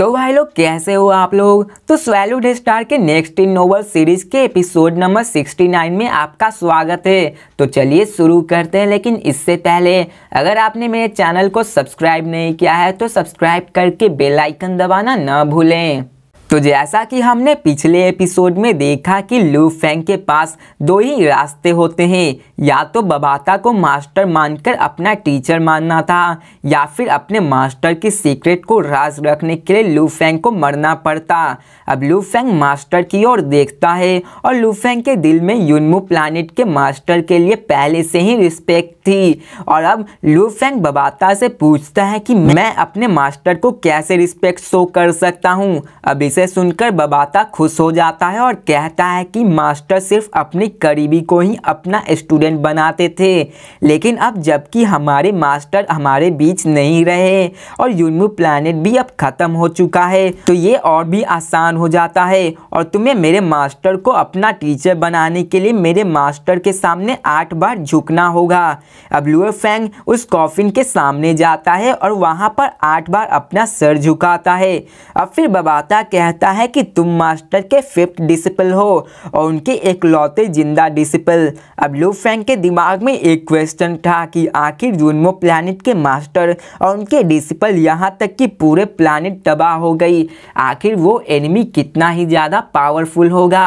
तो भाई लोग कैसे हो आप लोग तो स्वैल्यूड स्टार के नेक्स्ट इन नोवल सीरीज के एपिसोड नंबर 69 में आपका स्वागत है तो चलिए शुरू करते हैं लेकिन इससे पहले अगर आपने मेरे चैनल को सब्सक्राइब नहीं किया है तो सब्सक्राइब करके बेल आइकन दबाना ना भूलें तो जैसा कि हमने पिछले एपिसोड में देखा कि लू फेंग के पास दो ही रास्ते होते हैं या तो बबाता को मास्टर मानकर अपना टीचर मानना था या फिर अपने मास्टर की सीक्रेट को राज रखने के लिए लू फेंग को मरना पड़ता अब लू फेंग मास्टर की ओर देखता है और लू फेंग के दिल में यूनमो प्लानिट के मास्टर के लिए पहले से ही रिस्पेक्ट थी और अब लू फेंग बबाता से पूछता है कि मैं अपने मास्टर को कैसे रिस्पेक्ट शो कर सकता हूँ अब इसे जिसे सुनकर बबाता खुश हो जाता है और कहता है कि मास्टर सिर्फ अपने करीबी को ही अपना स्टूडेंट बनाते थे लेकिन अब जबकि हमारे मास्टर हमारे बीच नहीं रहे और यूनमू प्लानट भी अब ख़त्म हो चुका है तो ये और भी आसान हो जाता है और तुम्हें मेरे मास्टर को अपना टीचर बनाने के लिए मेरे मास्टर के सामने आठ बार झुकना होगा अब लुअर फैंग उस कॉफिन के सामने जाता है और वहाँ पर आठ बार अपना सर झुकाता है अब फिर बबाता कह कहता है कि तुम मास्टर के फिफ्थ डिसिपल हो और उनके एकलौते जिंदा डिसिपल अब लू फ्रैंक के दिमाग में एक क्वेश्चन था कि आखिर जूनमो प्लानिट के मास्टर और उनके डिसिपल यहाँ तक कि पूरे प्लानिट तबाह हो गई आखिर वो एनिमी कितना ही ज़्यादा पावरफुल होगा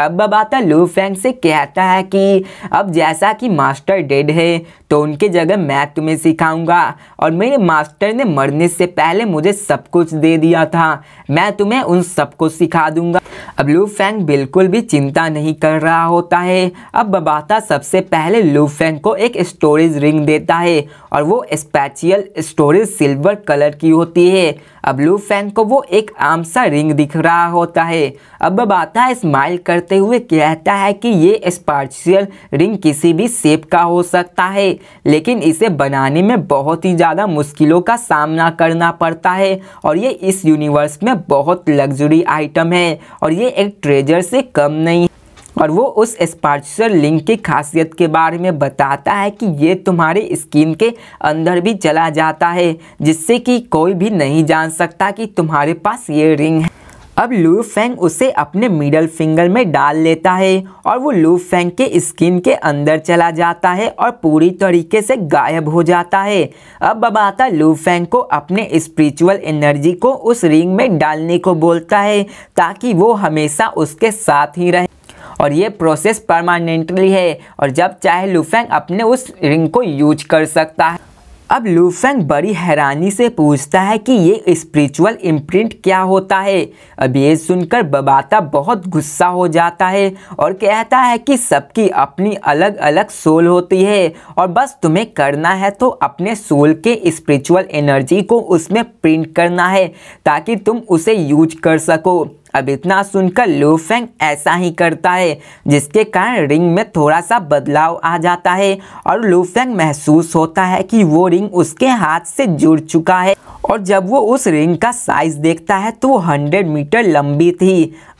अब बाता लू फैंग से कहता है कि अब जैसा कि मास्टर डेड है तो उनके जगह मैं तुम्हें सिखाऊंगा और मेरे मास्टर ने मरने से पहले मुझे सब कुछ दे दिया था मैं तुम्हें उन सब को सिखा दूंगा अब लू फैंग बिल्कुल भी चिंता नहीं कर रहा होता है अब बबाता सबसे पहले लू फैंग को एक स्टोरेज रिंग देता है और वो स्पैचियल स्टोरेज सिल्वर कलर की होती है अब लू फैंग को वो एक आम सा रिंग दिख रहा होता है अब बाता स्माइल करते हुए कहता है कि ये स्पार्शियल रिंग किसी भी शेप का हो सकता है लेकिन इसे बनाने में बहुत ही ज़्यादा मुश्किलों का सामना करना पड़ता है और ये इस यूनिवर्स में बहुत लग्जरी आइटम है और ये एक ट्रेजर से कम नहीं और वो उस स्पार्चर लिंक की खासियत के बारे में बताता है कि ये तुम्हारे स्किन के अंदर भी चला जाता है जिससे कि कोई भी नहीं जान सकता कि तुम्हारे पास ये रिंग है अब लू फेंग उसे अपने मिडल फिंगर में डाल लेता है और वो लू फेंग के स्किन के अंदर चला जाता है और पूरी तरीके से गायब हो जाता है अब बबाता लू फेंग को अपने स्पिरिचुअल एनर्जी को उस रिंग में डालने को बोलता है ताकि वो हमेशा उसके साथ ही रहे और ये प्रोसेस परमानेंटली है और जब चाहे लूफेंग अपने उस रिंग को यूज कर सकता है अब लूफेंग बड़ी हैरानी से पूछता है कि ये स्पिरिचुअल इम्प्रिंट क्या होता है अब ये सुनकर बबाता बहुत गुस्सा हो जाता है और कहता है कि सबकी अपनी अलग अलग सोल होती है और बस तुम्हें करना है तो अपने सोल के स्पिरिचुअल एनर्जी को उसमें प्रिंट करना है ताकि तुम उसे यूज कर सको अब इतना सुनकर लूफेंग ऐसा ही करता है जिसके कारण रिंग में थोड़ा सा बदलाव आ जाता है और लूफेंग महसूस होता है कि वो रिंग उसके हाथ से जुड़ चुका है और जब वो उस रिंग का साइज देखता है तो वो हंड्रेड मीटर लंबी थी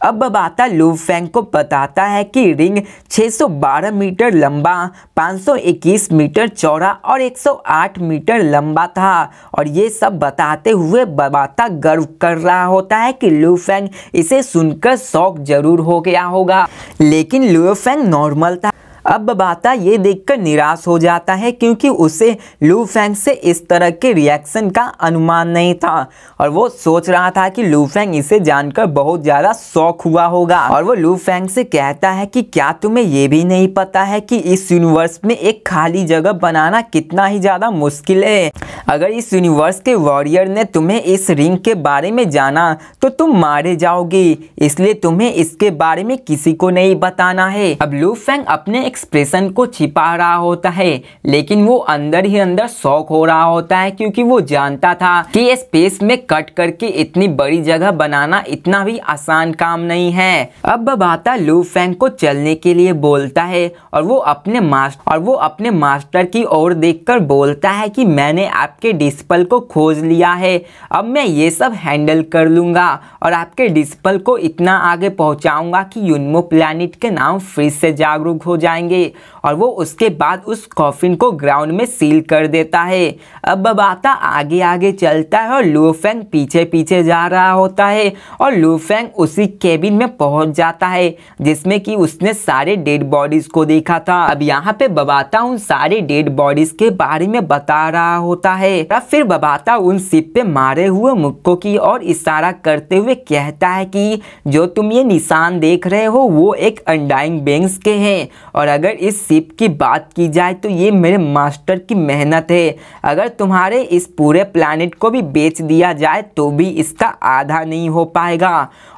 अब बबाता लूफेंग को बताता है कि रिंग 612 मीटर लंबा 521 मीटर चौड़ा और 108 मीटर लंबा था और ये सब बताते हुए बबाता गर्व कर रहा होता है कि लूफेंग इस इसे सुनकर शौक जरूर हो गया होगा लेकिन लियोफेंग नॉर्मल था अब बाता ये देखकर निराश हो जाता है क्योंकि उसे लू फेंग से इस तरह के रिएक्शन का अनुमान नहीं था और वो सोच रहा था कि लू फेंग इसे जानकर बहुत ज़्यादा शौक हुआ होगा और वो लू फेंग से कहता है कि क्या तुम्हें ये भी नहीं पता है कि इस यूनिवर्स में एक खाली जगह बनाना कितना ही ज़्यादा मुश्किल है अगर इस यूनिवर्स के वॉरियर ने तुम्हें इस रिंग के बारे में जाना तो तुम मारे जाओगी इसलिए तुम्हें इसके बारे में किसी को नहीं बताना है अब लू फेंग अपने एक एक्सप्रेशन को छिपा रहा होता है लेकिन वो अंदर ही अंदर शौक हो रहा होता है क्योंकि वो जानता था कि ये स्पेस में कट करके इतनी बड़ी जगह बनाना इतना भी आसान काम नहीं है अब बबाता लू फैन को चलने के लिए बोलता है और वो अपने मास्टर और वो अपने मास्टर की ओर देखकर बोलता है कि मैंने आपके डिस्पल को खोज लिया है अब मैं ये सब हैंडल कर लूंगा और आपके डिस्पल को इतना आगे पहुंचाऊंगा कि यूनमो प्लानिट के नाम फिर से जागरूक हो जाएंगे जाएंगे और वो उसके बाद उस कॉफिन को ग्राउंड में सील कर देता है अब बबाता आगे आगे चलता है और लूफेंग पीछे पीछे जा रहा होता है और लूफेंग उसी केबिन में पहुंच जाता है जिसमें कि उसने सारे डेड बॉडीज़ को देखा था अब यहाँ पे बबाता उन सारे डेड बॉडीज़ के बारे में बता रहा होता है फिर बबाता उन सिप पे मारे हुए मुक्को की और इशारा करते हुए कहता है कि जो तुम ये निशान देख रहे हो वो एक अंडाइंग बेंग्स के हैं और अगर इस शिप की बात की जाए तो ये मेरे मास्टर की मेहनत है अगर तुम्हारे इस पूरे प्लानट को भी बेच दिया जाए तो भी इसका आधा नहीं हो पाएगा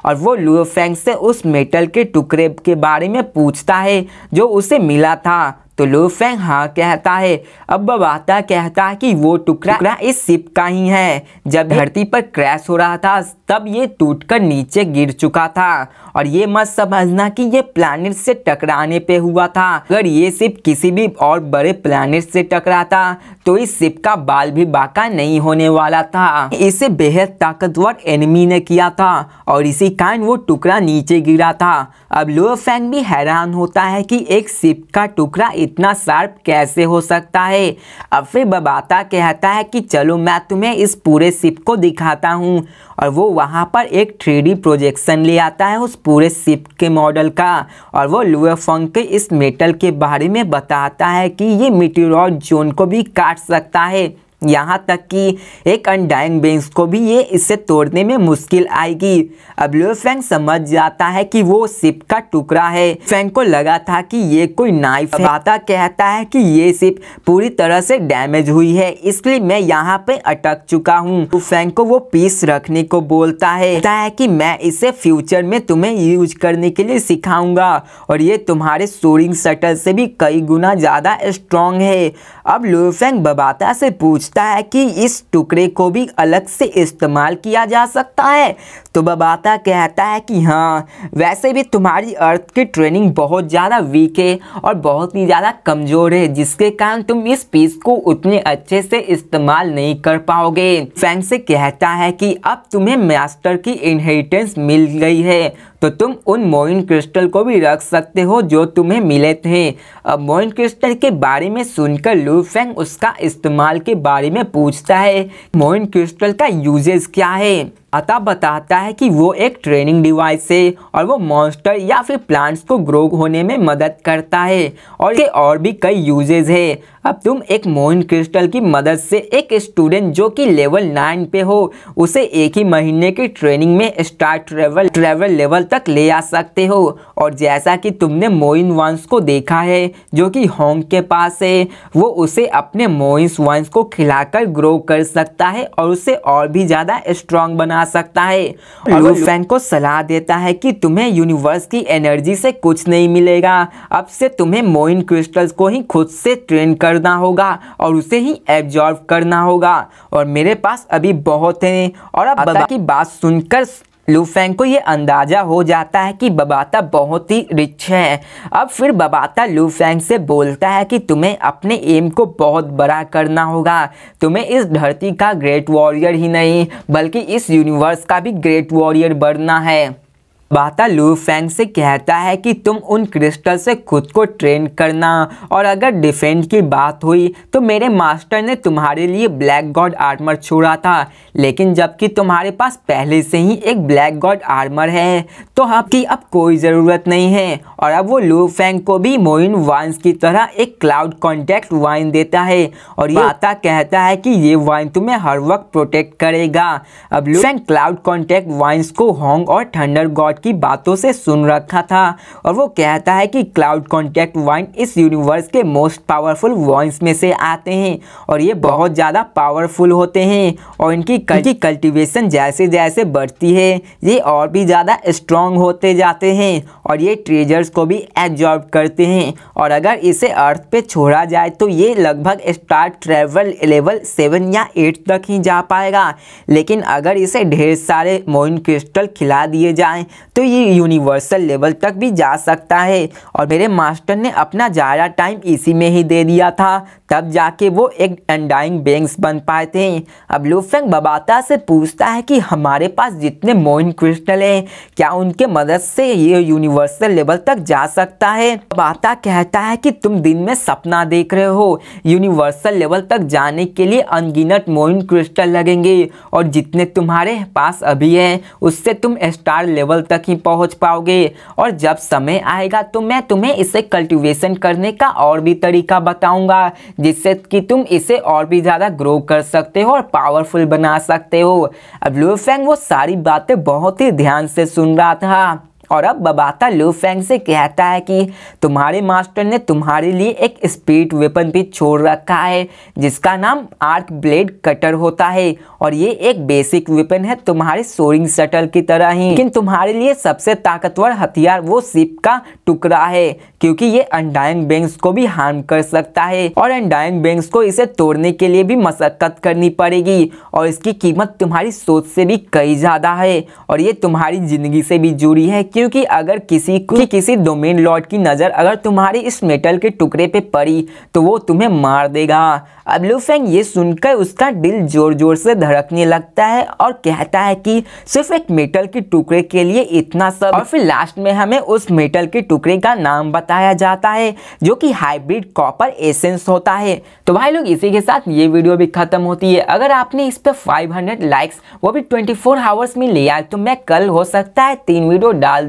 और वो लुओफेंग से उस मेटल के टुकड़े के बारे में पूछता है जो उसे मिला था तो लूफेंग हाँ कहता है अब वाता कहता है कि वो टुकड़ा टुकड़ा इस सिप का ही है जब धरती पर क्रैश हो रहा था तब ये टूटकर नीचे गिर चुका था और ये मत समझना कि ये प्लानिट से टकराने पे हुआ था अगर ये सिप किसी भी और बड़े प्लानिट से टकराता तो इस सिप का बाल भी बाका नहीं होने वाला था इसे बेहद ताकतवर एनिमी ने किया था और इसी कारण वो टुकड़ा नीचे गिरा था अब लोफेंग भी हैरान होता है की एक सिप का टुकड़ा इतना शार्प कैसे हो सकता है फिर बबाता कहता है कि चलो मैं तुम्हें इस पूरे शिप को दिखाता हूँ और वो वहाँ पर एक थ्री प्रोजेक्शन ले आता है उस पूरे शिप के मॉडल का और वो लुएफंग के इस मेटल के बारे में बताता है कि ये मिट्योर जोन को भी काट सकता है यहाँ तक कि एक अनडाइंग बेंस को भी ये इससे तोड़ने में मुश्किल आएगी अब लो फैंग समझ जाता है कि वो सिप का टुकड़ा है फैंक को लगा था कि ये कोई नाइफ है बाता कहता है कि ये सिप पूरी तरह से डैमेज हुई है इसलिए मैं यहाँ पे अटक चुका हूँ तो फैंग को वो पीस रखने को बोलता है कहता है कि मैं इसे फ्यूचर में तुम्हें यूज करने के लिए सिखाऊंगा और ये तुम्हारे सोरिंग शटल से भी कई गुना ज़्यादा स्ट्रॉन्ग है अब लो फैंग बबाता से पूछ पूछता है कि इस टुकड़े को भी अलग से इस्तेमाल किया जा सकता है तो बबाता कहता है कि हाँ वैसे भी तुम्हारी अर्थ की ट्रेनिंग बहुत ज़्यादा वीक है और बहुत ही ज़्यादा कमज़ोर है जिसके कारण तुम इस पीस को उतने अच्छे से इस्तेमाल नहीं कर पाओगे फैंक से कहता है कि अब तुम्हें मास्टर की इनहेरिटेंस मिल गई है तो तुम उन मोइन क्रिस्टल को भी रख सकते हो जो तुम्हें मिले थे अब मोइन क्रिस्टल के बारे में सुनकर लू फेंग उसका इस्तेमाल के बारे में पूछता है मोइन क्रिस्टल का यूजेस क्या है अतः बताता है कि वो एक ट्रेनिंग डिवाइस है और वो मॉन्स्टर या फिर प्लांट्स को ग्रो होने में मदद करता है और ये और भी कई यूजेज है अब तुम एक मोइन क्रिस्टल की मदद से एक स्टूडेंट जो कि लेवल नाइन पे हो उसे एक ही महीने की ट्रेनिंग में स्टार ट्रेवल ट्रेवल लेवल तक ले आ सकते हो और जैसा कि तुमने मोइन वंश को देखा है जो कि होंग के पास है वो उसे अपने मोइंस वंश को खिलाकर ग्रो कर सकता है और उसे और भी ज़्यादा स्ट्रांग बना आ सकता है और वो को सलाह देता है कि तुम्हें यूनिवर्स की एनर्जी से कुछ नहीं मिलेगा अब से तुम्हें मोइन क्रिस्टल्स को ही खुद से ट्रेन करना होगा और उसे ही एब्जॉर्व करना होगा और मेरे पास अभी बहुत है और अब की बात सुनकर लूफेंग को यह अंदाज़ा हो जाता है कि बबाता बहुत ही रिच है अब फिर बबाता लूफेंग से बोलता है कि तुम्हें अपने एम को बहुत बड़ा करना होगा तुम्हें इस धरती का ग्रेट वॉरियर ही नहीं बल्कि इस यूनिवर्स का भी ग्रेट वॉरियर बनना है बाता लू फैंग से कहता है कि तुम उन क्रिस्टल से खुद को ट्रेन करना और अगर डिफेंड की बात हुई तो मेरे मास्टर ने तुम्हारे लिए ब्लैक गॉड आर्मर छोड़ा था लेकिन जबकि तुम्हारे पास पहले से ही एक ब्लैक गॉड आर्मर है तो आपकी अब कोई ज़रूरत नहीं है और अब वो लू फैंग को भी मोइन वाइन्स की तरह एक क्लाउड कॉन्टैक्ट वाइन देता है और बाता कहता है कि ये वाइन तुम्हें हर वक्त प्रोटेक्ट करेगा अब Luo Feng cloud contact vines को होंग और थंडर गॉड की बातों से सुन रखा था और वो कहता है कि क्लाउड कॉन्टैक्ट वाइन इस यूनिवर्स के मोस्ट पावरफुल वाइन्स में से आते हैं और ये बहुत ज़्यादा पावरफुल होते हैं और इनकी की कल्टिवेशन जैसे जैसे बढ़ती है ये और भी ज़्यादा स्ट्रॉन्ग होते जाते हैं और ये ट्रेजर्स को भी एब्जॉर्ब करते हैं और अगर इसे अर्थ पे छोड़ा जाए तो ये लगभग स्टार ट्रेवल लेवल सेवन या एट तक ही जा पाएगा लेकिन अगर इसे ढेर सारे मोइन क्रिस्टल खिला दिए जाएं तो ये यूनिवर्सल लेवल तक भी जा सकता है और मेरे मास्टर ने अपना ज़्यादा टाइम इसी में ही दे दिया था तब जाके वो एक एंडाइंग बैंक्स बन पाए थे अब लूफेंग बबाता से पूछता है कि हमारे पास जितने मोइन क्रिस्टल हैं क्या उनके मदद से ये यूनिवर्सल लेवल तक जा सकता है बबाता कहता है कि तुम दिन में सपना देख रहे हो यूनिवर्सल लेवल तक जाने के लिए अनगिनत मोइन क्रिस्टल लगेंगे और जितने तुम्हारे पास अभी हैं उससे तुम स्टार लेवल तक ही पहुंच पाओगे और जब समय आएगा तो मैं तुम्हें इसे कल्टीवेशन करने का और भी तरीका बताऊंगा जिससे कि तुम इसे और भी ज़्यादा ग्रो कर सकते हो और पावरफुल बना सकते हो अब लो फैंग वो सारी बातें बहुत ही ध्यान से सुन रहा था और अब बबाता लूफेंग से कहता है कि तुम्हारे मास्टर ने तुम्हारे लिए एक स्पीड वेपन भी छोड़ रखा है जिसका नाम आर्क ब्लेड कटर होता है और ये एक बेसिक वेपन है तुम्हारे सोरिंग शटल की तरह ही लेकिन तुम्हारे लिए सबसे ताकतवर हथियार वो सिप का टुकड़ा है क्योंकि ये अनडाइंग बैंक्स को भी हार्म कर सकता है और अनडाइंग बैंक्स को इसे तोड़ने के लिए भी मशक्क़त करनी पड़ेगी और इसकी कीमत तुम्हारी सोच से भी कई ज़्यादा है और ये तुम्हारी ज़िंदगी से भी जुड़ी है क्योंकि अगर किसी की किसी डोमेन लॉर्ड की नज़र अगर तुम्हारी इस मेटल के टुकड़े पे पड़ी तो वो तुम्हें मार देगा अब लूफेंग ये सुनकर उसका दिल जोर जोर से धड़कने लगता है और कहता है कि सिर्फ एक मेटल के टुकड़े के लिए इतना सब और फिर लास्ट में हमें उस मेटल के टुकड़े का नाम बताया जाता है जो कि हाइब्रिड कॉपर एसेंस होता है तो भाई लोग इसी के साथ ये वीडियो भी खत्म होती है अगर आपने इस पर 500 लाइक्स वो भी 24 फोर आवर्स में लिया तो मैं कल हो सकता है तीन वीडियो डाल